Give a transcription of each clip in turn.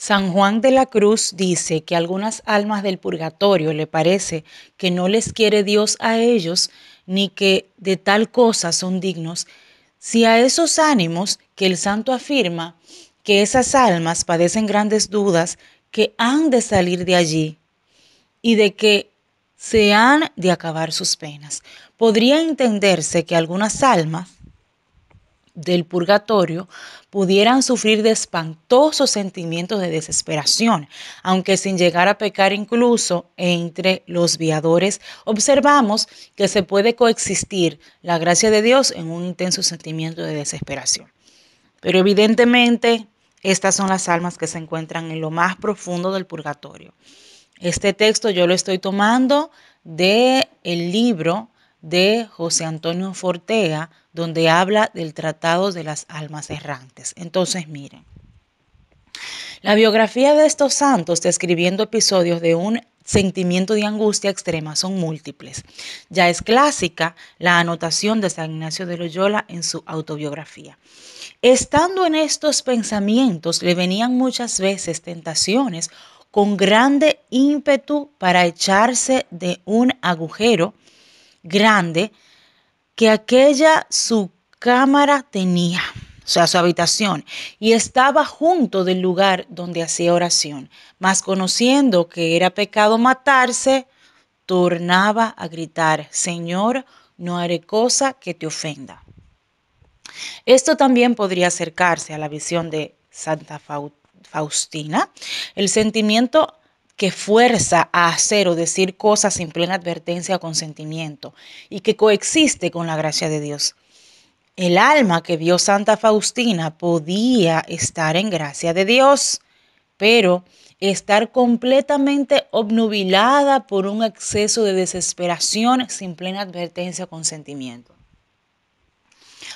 San Juan de la Cruz dice que algunas almas del purgatorio le parece que no les quiere Dios a ellos, ni que de tal cosa son dignos. Si a esos ánimos que el santo afirma que esas almas padecen grandes dudas, que han de salir de allí y de que se han de acabar sus penas. Podría entenderse que algunas almas del purgatorio pudieran sufrir de espantosos sentimientos de desesperación, aunque sin llegar a pecar incluso entre los viadores, observamos que se puede coexistir la gracia de Dios en un intenso sentimiento de desesperación. Pero evidentemente estas son las almas que se encuentran en lo más profundo del purgatorio. Este texto yo lo estoy tomando de el libro de José Antonio Fortea, donde habla del Tratado de las Almas Errantes. Entonces, miren. La biografía de estos santos, describiendo episodios de un sentimiento de angustia extrema son múltiples. Ya es clásica la anotación de San Ignacio de Loyola en su autobiografía. Estando en estos pensamientos, le venían muchas veces tentaciones con grande ímpetu para echarse de un agujero grande que aquella su cámara tenía, o sea, su habitación, y estaba junto del lugar donde hacía oración, mas conociendo que era pecado matarse, tornaba a gritar, Señor, no haré cosa que te ofenda. Esto también podría acercarse a la visión de Santa Faustina, el sentimiento que fuerza a hacer o decir cosas sin plena advertencia o consentimiento y que coexiste con la gracia de Dios. El alma que vio Santa Faustina podía estar en gracia de Dios, pero estar completamente obnubilada por un exceso de desesperación sin plena advertencia o consentimiento.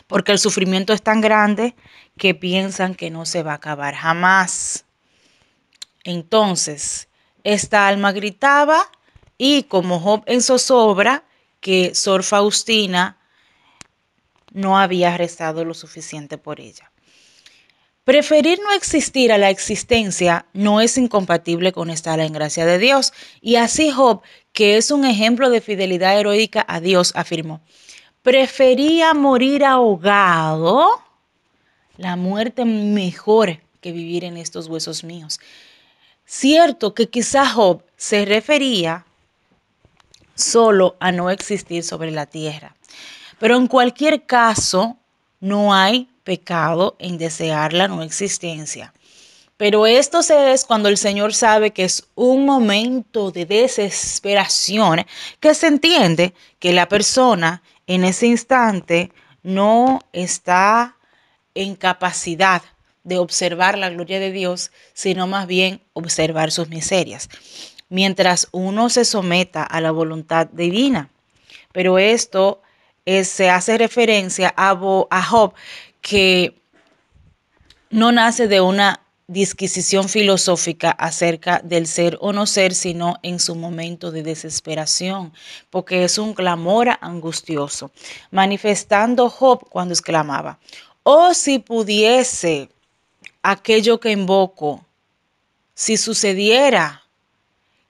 Porque el sufrimiento es tan grande que piensan que no se va a acabar jamás. Entonces, esta alma gritaba y como Job en zozobra, que Sor Faustina no había rezado lo suficiente por ella. Preferir no existir a la existencia no es incompatible con estar en gracia de Dios. Y así Job, que es un ejemplo de fidelidad heroica a Dios, afirmó, prefería morir ahogado, la muerte mejor que vivir en estos huesos míos. Cierto que quizás Job se refería solo a no existir sobre la tierra, pero en cualquier caso no hay pecado en desear la no existencia. Pero esto se es cuando el Señor sabe que es un momento de desesperación, que se entiende que la persona en ese instante no está en capacidad de observar la gloria de Dios, sino más bien observar sus miserias, mientras uno se someta a la voluntad divina. Pero esto eh, se hace referencia a, Job, que no nace de una disquisición filosófica acerca del ser o no ser, sino en su momento de desesperación, porque es un clamor angustioso, manifestando Job cuando exclamaba, oh si pudiese aquello que invoco. Si sucediera,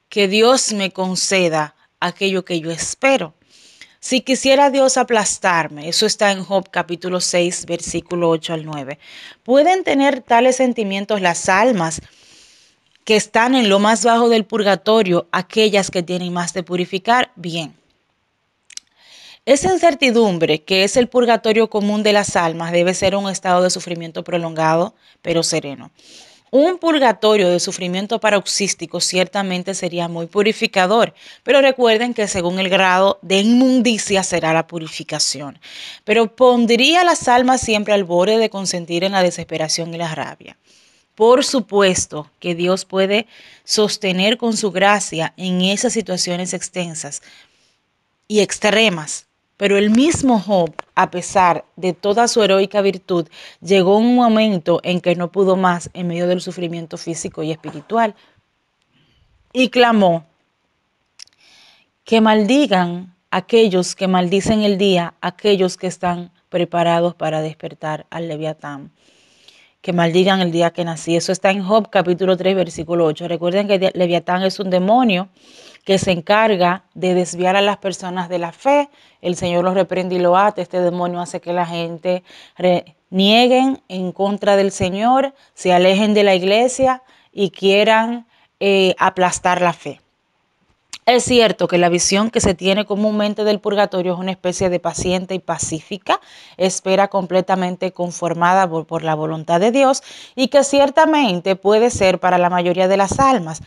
que Dios me conceda aquello que yo espero. Si quisiera Dios aplastarme, eso está en Job capítulo 6, versículo 8 al 9. Pueden tener tales sentimientos las almas que están en lo más bajo del purgatorio, aquellas que tienen más de purificar, bien. Esa incertidumbre, que es el purgatorio común de las almas, debe ser un estado de sufrimiento prolongado, pero sereno. Un purgatorio de sufrimiento paroxístico ciertamente sería muy purificador, pero recuerden que según el grado de inmundicia será la purificación. Pero pondría las almas siempre al borde de consentir en la desesperación y la rabia. Por supuesto que Dios puede sostener con su gracia en esas situaciones extensas y extremas, pero el mismo Job, a pesar de toda su heroica virtud, llegó un momento en que no pudo más en medio del sufrimiento físico y espiritual y clamó, que maldigan aquellos que maldicen el día, aquellos que están preparados para despertar al leviatán que maldigan el día que nací. Eso está en Job capítulo 3, versículo 8. Recuerden que Leviatán es un demonio que se encarga de desviar a las personas de la fe. El Señor lo reprende y lo ata. Este demonio hace que la gente nieguen en contra del Señor, se alejen de la iglesia y quieran eh, aplastar la fe. Es cierto que la visión que se tiene comúnmente del purgatorio es una especie de paciente y pacífica, espera completamente conformada por, la voluntad de Dios y que ciertamente puede ser para la mayoría de las almas.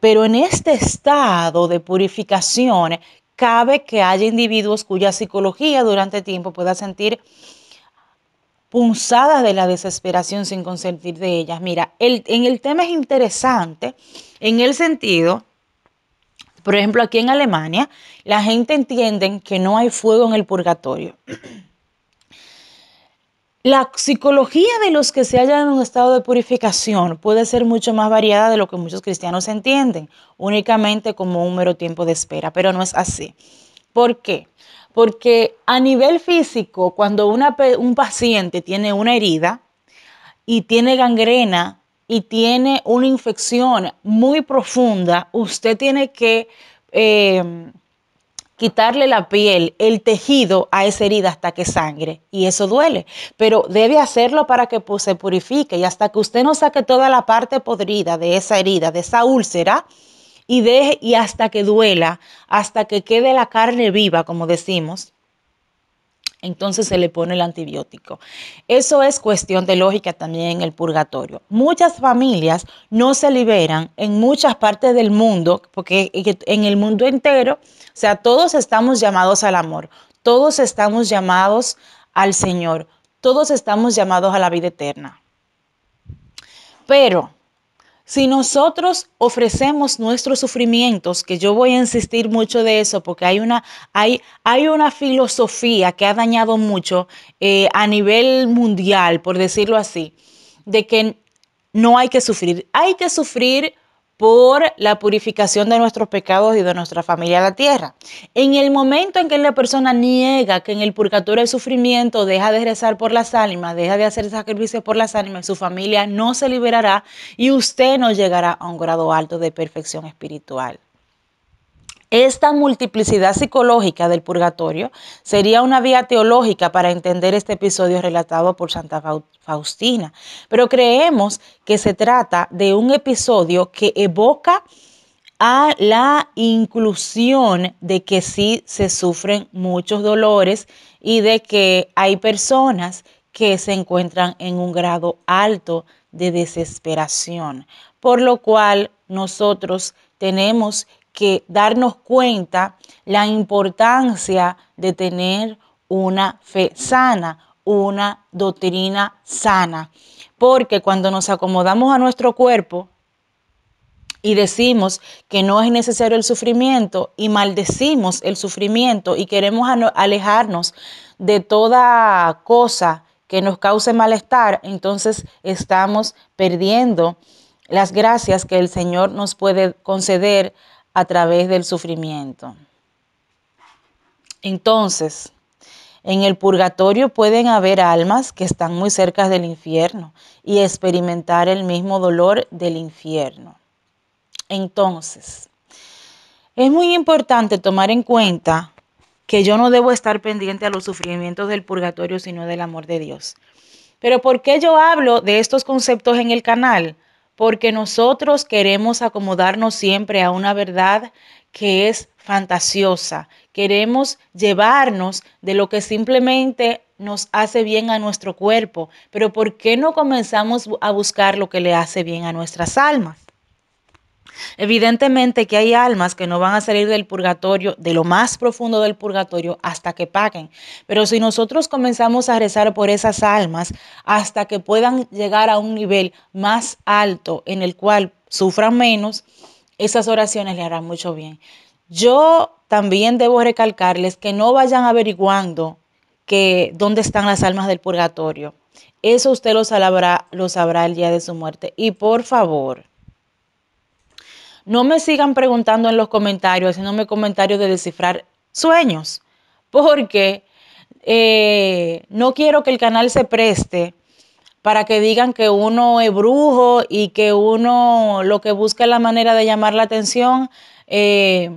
Pero en este estado de purificación cabe que haya individuos cuya psicología durante tiempo pueda sentir punzada de la desesperación sin consentir de ellas. Mira, el, en el tema es interesante en el sentido por ejemplo, aquí en Alemania, la gente entiende que no hay fuego en el purgatorio. La psicología de los que se hallan en un estado de purificación puede ser mucho más variada de lo que muchos cristianos entienden, únicamente como un mero tiempo de espera, pero no es así. ¿Por qué? Porque a nivel físico, cuando un paciente tiene una herida y tiene gangrena, y tiene una infección muy profunda, usted tiene que eh, quitarle la piel, el tejido a esa herida hasta que sangre. Y eso duele, pero debe hacerlo para que pues, se purifique y hasta que usted no saque toda la parte podrida de esa herida, de esa úlcera. Y, deje, y hasta que duela, hasta que quede la carne viva, como decimos, entonces se le pone el antibiótico. Eso es cuestión de lógica también en el purgatorio. Muchas familias no se liberan en muchas partes del mundo, porque en el mundo entero, o sea, todos estamos llamados al amor, todos estamos llamados al Señor, todos estamos llamados a la vida eterna. Pero si nosotros ofrecemos nuestros sufrimientos, que yo voy a insistir mucho de eso, porque hay una, hay, hay una filosofía que ha dañado mucho eh, a nivel mundial, por decirlo así, de que no hay que sufrir. Hay que sufrir por la purificación de nuestros pecados y de nuestra familia a la tierra. En el momento en que la persona niega que en el purgatorio el sufrimiento, deja de rezar por las ánimas, deja de hacer sacrificios por las ánimas, su familia no se liberará y usted no llegará a un grado alto de perfección espiritual. Esta multiplicidad psicológica del purgatorio sería una vía teológica para entender este episodio relatado por Santa Faustina, pero creemos que se trata de un episodio que evoca a la inclusión de que sí se sufren muchos dolores y de que hay personas que se encuentran en un grado alto de desesperación, por lo cual nosotros tenemos que darnos cuenta la importancia de tener una fe sana, una doctrina sana. Porque cuando nos acomodamos a nuestro cuerpo y decimos que no es necesario el sufrimiento y maldecimos el sufrimiento y queremos alejarnos de toda cosa que nos cause malestar, entonces estamos perdiendo las gracias que el Señor nos puede conceder a través del sufrimiento. Entonces, en el purgatorio pueden haber almas que están muy cerca del infierno y experimentar el mismo dolor del infierno. Entonces, es muy importante tomar en cuenta que yo no debo estar pendiente a los sufrimientos del purgatorio, sino del amor de Dios. Pero ¿por qué yo hablo de estos conceptos en el canal? porque nosotros queremos acomodarnos siempre a una verdad que es fantasiosa. Queremos llevarnos de lo que simplemente nos hace bien a nuestro cuerpo, pero ¿por qué no comenzamos a buscar lo que le hace bien a nuestras almas? Evidentemente que hay almas que no van a salir del purgatorio, de lo más profundo del purgatorio, hasta que paguen. Pero si nosotros comenzamos a rezar por esas almas hasta que puedan llegar a un nivel más alto en el cual sufran menos, esas oraciones le harán mucho bien. Yo también debo recalcarles que no vayan averiguando que dónde están las almas del purgatorio. Eso usted lo sabrá, lo sabrá el día de su muerte. Y por favor, no me sigan preguntando en los comentarios, haciéndome comentarios de descifrar sueños, porque eh, no quiero que el canal se preste para que digan que uno es brujo y que uno lo que busca es la manera de llamar la atención. Eh,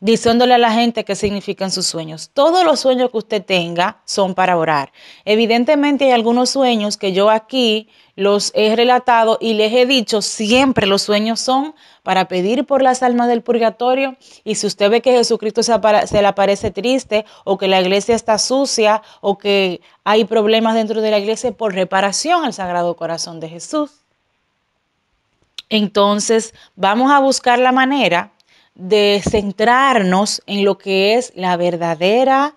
diciéndole a la gente qué significan sus sueños. Todos los sueños que usted tenga son para orar. Evidentemente hay algunos sueños que yo aquí los he relatado y les he dicho, siempre los sueños son para pedir por las almas del purgatorio y si usted ve que Jesucristo se, se, le aparece triste o que la iglesia está sucia o que hay problemas dentro de la iglesia por reparación al Sagrado Corazón de Jesús. Entonces vamos a buscar la manera de centrarnos en lo que es la verdadera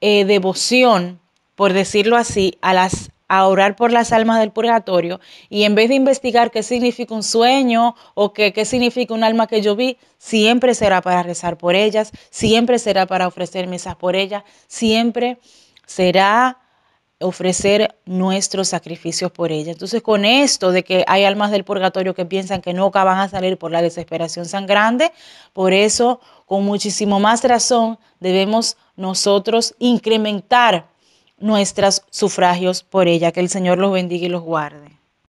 eh, devoción, por decirlo así, a las a orar por las almas del purgatorio y en vez de investigar qué significa un sueño o qué significa un alma que yo vi, siempre será para rezar por ellas, siempre será para ofrecer misas por ellas, siempre será ofrecer nuestros sacrificios por ella. Entonces, con esto de que hay almas del purgatorio que piensan que nunca van a salir por la desesperación tan grande, por eso, con muchísimo más razón, debemos nosotros incrementar nuestros sufragios por ella. Que el Señor los bendiga y los guarde.